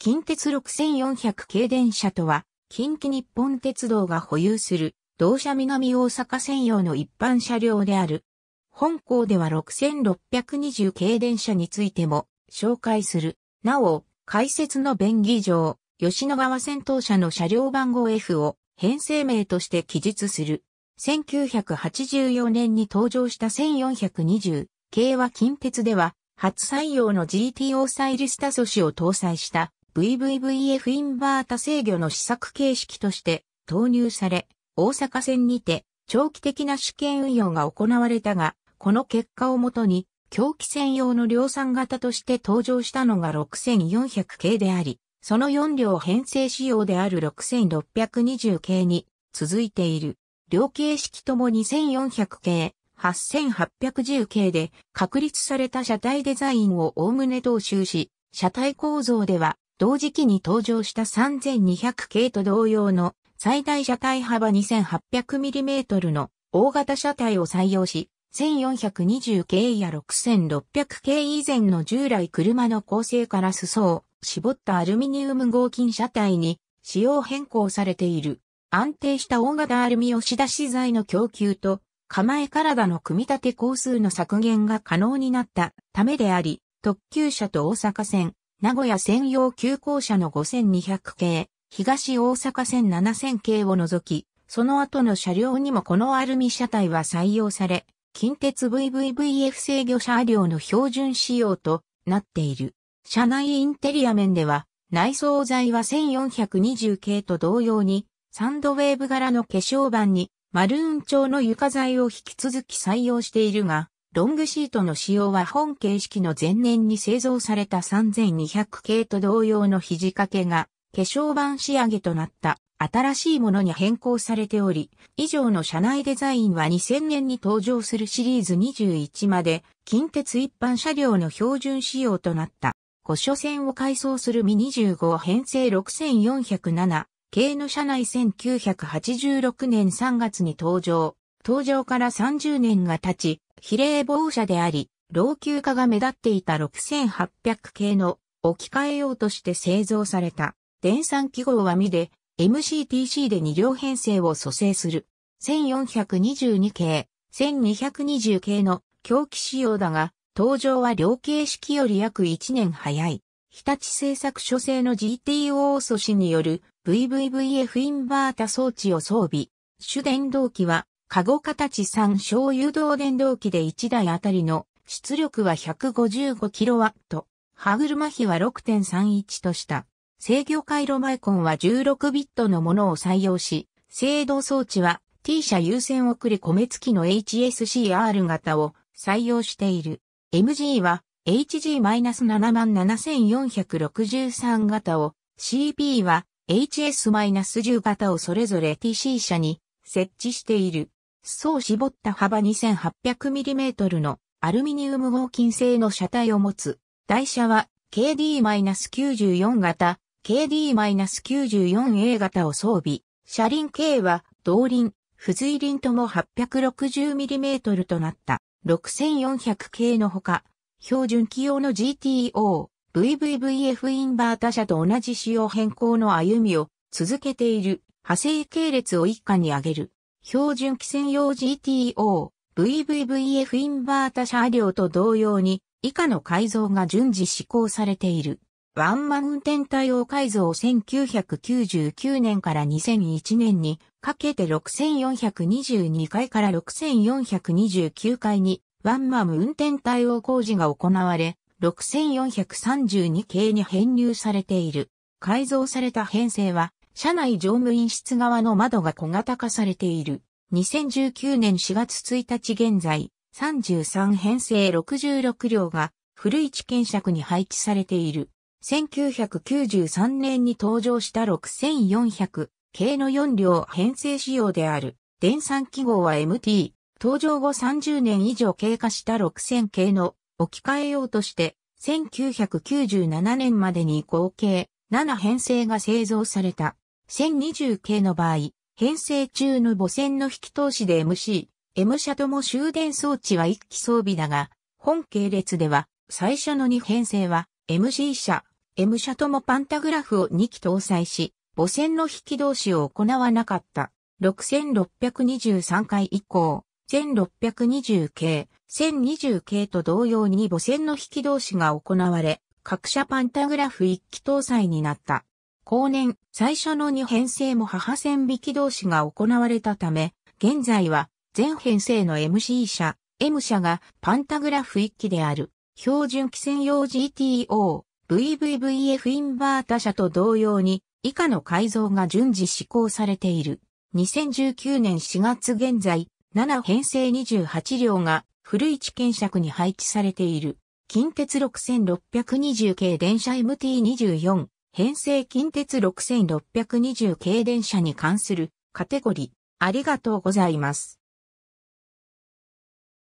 近鉄6400系電車とは、近畿日本鉄道が保有する、同社南大阪専用の一般車両である。本校では6620系電車についても紹介する。なお、解説の便宜上、吉野川戦闘車の車両番号 F を編成名として記述する。1984年に登場した1420系は近鉄では、初採用の GTO サイリスタ素子を搭載した VVVF インバータ制御の試作形式として投入され、大阪線にて長期的な試験運用が行われたが、この結果をもとに、狂気専用の量産型として登場したのが6400系であり、その4両編成仕様である6620系に続いている。両形式とも2400系、8810系で確立された車体デザインを概ね踏襲し、車体構造では同時期に登場した3200系と同様の最大車体幅 2800mm の大型車体を採用し、1420系や6600系以前の従来車の構成から裾を絞ったアルミニウム合金車体に仕様変更されている。安定した大型アルミ押し出し材の供給と構え体の組み立て工数の削減が可能になったためであり、特急車と大阪線、名古屋専用急行車の5200系、東大阪線7000系を除き、その後の車両にもこのアルミ車体は採用され、近鉄 VVVF 制御車両の標準仕様となっている。車内インテリア面では、内装材は1420系と同様に、サンドウェーブ柄の化粧板に、マルーン調の床材を引き続き採用しているが、ロングシートの仕様は本形式の前年に製造された3200系と同様の肘掛けが化粧板仕上げとなった新しいものに変更されており、以上の車内デザインは2000年に登場するシリーズ21まで近鉄一般車両の標準仕様となった。古書線を改装するミ25編成6407系の車内1986年3月に登場。登場から30年が経ち、比例防車であり、老朽化が目立っていた6800系の置き換え用として製造された。電算記号は未で、MCTC で2両編成を蘇生する。1422系、1220系の狂気仕様だが、登場は両形式より約1年早い。日立製作所製の GTO 素子による VVVF インバータ装置を装備。主電動機はカゴ形3小誘導電動機で1台あたりの出力は 155kW、歯車比は6.31とした。制御回路マイコンは16ビットのものを採用し、制動装置は T 社優先送り米付きの HSCR 型を採用している。MG は HG-77463 型を、CP は HS-10 型をそれぞれ TC 社に設置している。層絞った幅 2800mm のアルミニウム合金製の車体を持つ。台車は KD-94 型、KD-94A 型を装備。車輪系は動輪、付随輪とも 860mm となった。6400系のほか、標準機用の GTO、VVVF インバー他車と同じ仕様変更の歩みを続けている派生系列を一家に挙げる。標準規制用 GTO、VVVF インバータ車両と同様に、以下の改造が順次施行されている。ワンマウンテン対応改造1999年から2001年にかけて6422回から6429回にワンマム運転対応工事が行われ、6432系に編入されている。改造された編成は、車内乗務員室側の窓が小型化されている。2019年4月1日現在、33編成66両が古市検尺に配置されている。1993年に登場した6400系の4両編成仕様である。電算記号は MT。登場後30年以上経過した6000系の置き換えようとして、1997年までに合計7編成が製造された。1020系の場合、編成中の母船の引き通しで MC、M 車とも終電装置は1機装備だが、本系列では、最初の2編成は、MC 車、M 車ともパンタグラフを2機搭載し、母船の引き通しを行わなかった。6623回以降、1620系、1020系と同様に母船の引き通しが行われ、各社パンタグラフ1機搭載になった。後年、最初の2編成も母線引き同士が行われたため、現在は全編成の MC 社、M 社がパンタグラフ1機である、標準機専用 GTO、VVVF インバータ社と同様に、以下の改造が順次施行されている。2019年4月現在、7編成28両が古市検尺に配置されている。近鉄6620系電車 MT24、編成近鉄6620系電車に関するカテゴリー、ありがとうございます。